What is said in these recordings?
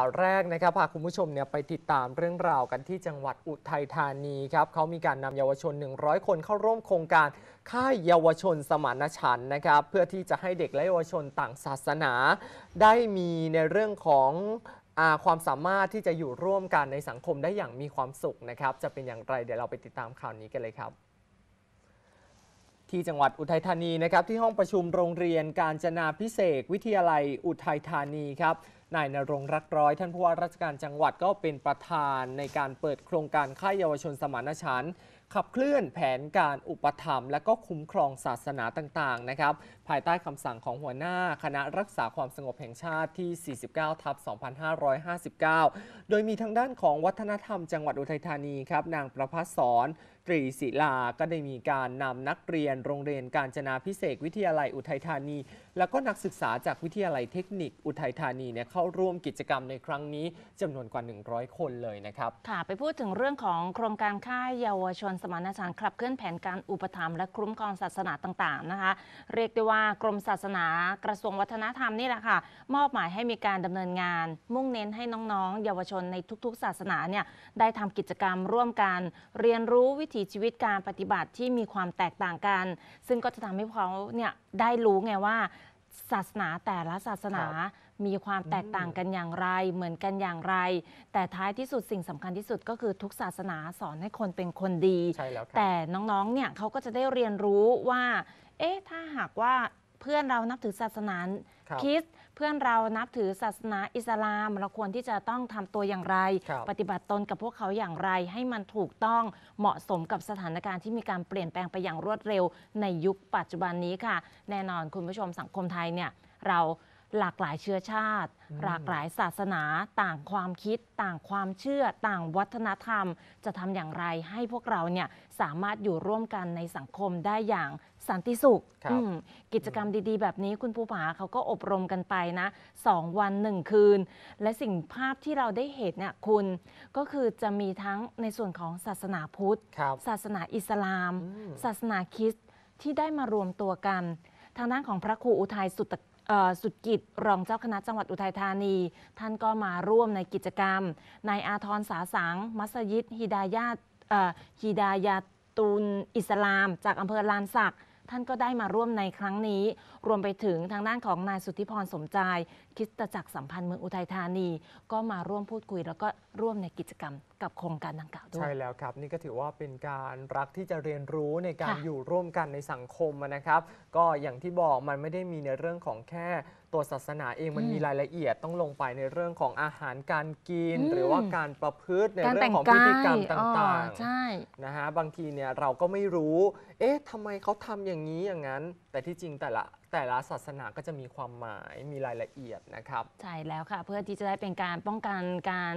ข่าวแรกนะครับพาคุณผู้ชมเนี่ยไปติดตามเรื่องราวกันที่จังหวัดอุทัยธานีครับเขามีการนำเยาวชน 100 คนเข้าร่วมโครงการค่ายเยาวชนสมานฉันท์นะครับ เพื่อที่จะให้เด็กและเยาวชนต่างศาสนาได้มีในเรื่องของอความสามารถที่จะอยู่ร่วมกันในสังคมได้อย่างมีความสุขนะครับ จะเป็นอย่างไร เดี๋ยวเราไปติดตามข่าวนี้กันเลยครับ ที่จังหวัดอุทัยธานีนะครับที่ห้องประชุมโรงเรียนการจนาพิเศษ วิทยาลัยอุทัยธานีครับนายนรงรักร้อย ท่านผู้ว่าราชการจังหวัดก็เป็นประธาน ในการเปิดโครงการค่ายเยาวชนสมานฉันท์ขับเคลื่อนแผนการอุปถัมภ์และก็คุ้มครองศาสนาต่างๆนะครับภายใต้คำสั่งของหัวหน้าคณะรักษาความสงบแห่งชาติที่ 49 ทับ2559 โดยมีทางด้านของวัฒนธรรมจังหวัดอุทัยธานีครับ นางประภัสสนตรีศิลา ก็ได้มีการนำนักเรียนโรงเรียนการจนาพิเศษ วิทยาลัยอุทัยธานี และก็นักศึกษาจากวิทยาลัยเทคนิคอุทัยธานีเนี่ยเข้าเข้าร่วมกิจกรรมในครั้งนี้จำนวนกว่า 100 คนเลยนะครับ ค่ะ ไปพูดถึงเรื่องของโครงการค่ายเยาวชนสมานฉันท์ขับ เคลื่อนแผนการอุปถัมภ์และคุ้มครองศาสนาต่างๆนะคะ เรียกได้ว่า กรมศาสนา กระทรวงวัฒนธรรมนี่แหละค่ะ มอบหมายให้มีการดำเนินงาน มุ่งเน้นให้น้องๆ เยาวชนในทุก ๆ ศาสนาเนี่ยได้ทำกิจกรรม ร่วมกัน เรียนรู้วิถีชีวิตการปฏิบัติที่มีความแตกต่างกัน ซึ่งก็จะทำให้เขาเนี่ยได้รู้ไงว่าศาสนาแต่ละศาสนามีความแตกต่างกันอย่างไร เหมือนกันอย่างไร แต่ท้ายที่สุดสิ่งสำคัญที่สุดก็คือทุกศาสนาสอนให้คนเป็นคนดี แต่น้องๆ เนี่ยเขาก็จะได้เรียนรู้ว่าเอ๊ะถ้าหากว่าเพื่อนเรานับถือศาสนาคริสต์เพื่อนเรานับถือศาสนา อิสลาม เราควรที่จะต้องทำตัวอย่างไรรปฏิบัติตนกับพวกเขาอย่างไร ให้มันถูกต้องเหมาะสมกับสถานการณ์ที่มีการเปลี่ยนแปลงไปอย่างรวดเร็ว ในยุคปัจจุบันนี้ค่ะ แน่นอนคุณผู้ชมสังคมไทยเนี่ย เราหลากหลายเชื้อชาติ หลากหลายศาสนาต่างความคิด ต่างความเชื่อต่างวัฒนธรรมจะทำอย่างไรให้พวกเราเนี่ยสามารถอยู่ร่วมกันในสังคมได้อย่างสันติสุข กิจกรรมดีๆแบบนี้คุณภูผาเขาก็อบรมกันไปนะสองวันหนึ่งคืน และสิ่งภาพที่เราได้เห็นเนี่ยคุณก็คือจะมีทั้งในส่วนของศาสนาพุทธ ศาสนาอิสลาม ศาสนาคริสต์ที่ได้มารวมตัวกันทางด้านของพระครูอุทัยสุตสุดกิจ รองเจ้าคณะจังหวัดอุทัยธานีท่านก็มาร่วมในกิจกรรมนายอาทรสาสัง มัสยิดฮิดายาฮิดายาตูนอิสลาม จากอำเภอลานสักท่าน ก็ได้มาร่วมในครั้งนี้ รวมไปถึงทางด้านของนายสุทธิพรสมใจคิดตจักรสัมพันธ์เมืองอุทัยธานี ก็มาร่วมพูดคุยแล้วก็ร่วมในกิจกรรมกับโครงการดังกล่าวด้วยใช่แล้วครับ นี่ก็ถือว่าเป็นการรักที่จะเรียนรู้ในการอยู่ร่วมกันในสังคมนะครับ ก็อย่างที่บอกมันไม่ได้มีในเรื่องของแค่ตัวศาสนาเองมันมีรายละเอียดต้องลงไปในเรื่องของอาหารการกิน หรือว่าการประพฤติในเรื่องของพฤติกรรมต่างๆนะฮะบางทีเนี่ยเราก็ไม่รู้เอ๊ะทำไมเขาทำอย่างนี้อย่างนั้น แต่ที่จริงแต่ละแต่ละศาสนาก็จะมีความหมายมีรายละเอียดนะครับ ใช่แล้วค่ะเพื่อที่จะได้เป็นการป้องกันการ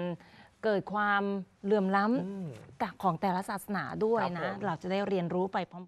เกิดความเหลื่อมล้ำของแต่ละศาสนาด้วยนะ เราจะได้เรียนรู้ไปพร้อม